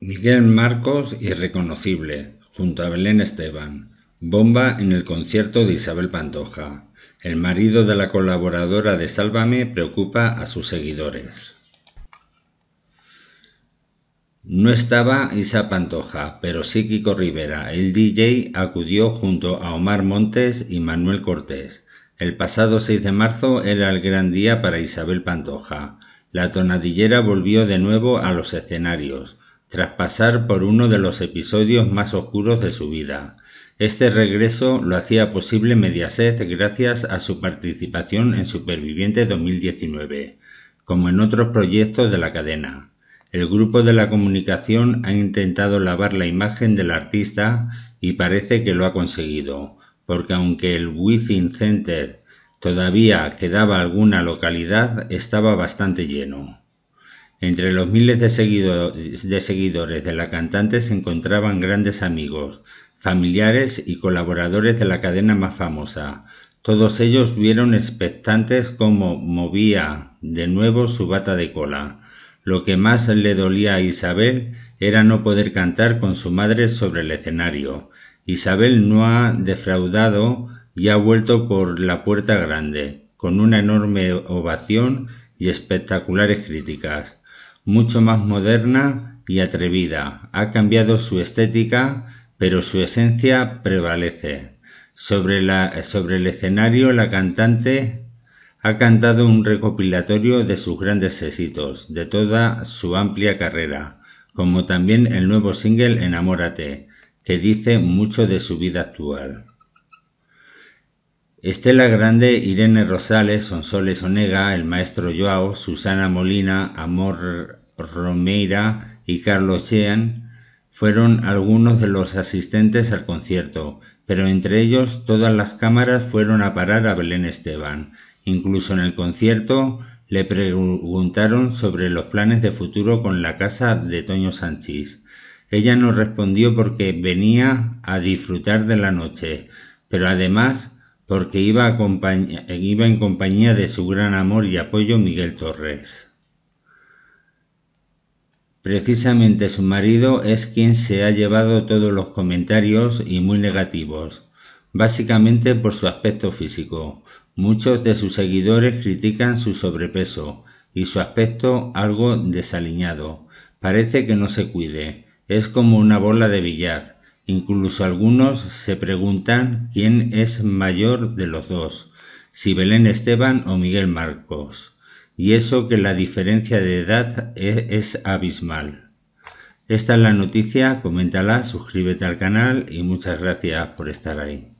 Miguel Marcos Irreconocible, junto a Belén Esteban. Bomba en el concierto de Isabel Pantoja. El marido de la colaboradora de Sálvame preocupa a sus seguidores. No estaba Isa Pantoja, pero sí Rivera, el DJ, acudió junto a Omar Montes y Manuel Cortés. El pasado 6 de marzo era el gran día para Isabel Pantoja. La tonadillera volvió de nuevo a los escenarios tras pasar por uno de los episodios más oscuros de su vida, este regreso lo hacía posible Mediaset gracias a su participación en Superviviente 2019, como en otros proyectos de la cadena. El grupo de la comunicación ha intentado lavar la imagen del artista y parece que lo ha conseguido, porque aunque el Within Center todavía quedaba alguna localidad, estaba bastante lleno. Entre los miles de, seguidores de la cantante se encontraban grandes amigos, familiares y colaboradores de la cadena más famosa. Todos ellos vieron expectantes cómo movía de nuevo su bata de cola. Lo que más le dolía a Isabel era no poder cantar con su madre sobre el escenario. Isabel no ha defraudado y ha vuelto por la puerta grande, con una enorme ovación y espectaculares críticas mucho más moderna y atrevida. Ha cambiado su estética, pero su esencia prevalece. Sobre, el escenario, la cantante ha cantado un recopilatorio de sus grandes éxitos, de toda su amplia carrera, como también el nuevo single Enamórate, que dice mucho de su vida actual. Estela Grande, Irene Rosales, Sonsoles Onega, el maestro Joao, Susana Molina, Amor Romeira y Carlos Chean fueron algunos de los asistentes al concierto, pero entre ellos todas las cámaras fueron a parar a Belén Esteban. Incluso en el concierto le preguntaron sobre los planes de futuro con la casa de Toño Sánchez. Ella no respondió porque venía a disfrutar de la noche, pero además porque iba, iba en compañía de su gran amor y apoyo Miguel Torres. Precisamente su marido es quien se ha llevado todos los comentarios y muy negativos, básicamente por su aspecto físico. Muchos de sus seguidores critican su sobrepeso y su aspecto algo desaliñado. Parece que no se cuide, es como una bola de billar Incluso algunos se preguntan quién es mayor de los dos, si Belén Esteban o Miguel Marcos, y eso que la diferencia de edad e-, es, abismal. Esta es la noticia, coméntala, suscríbete al canal y muchas gracias por estar ahí.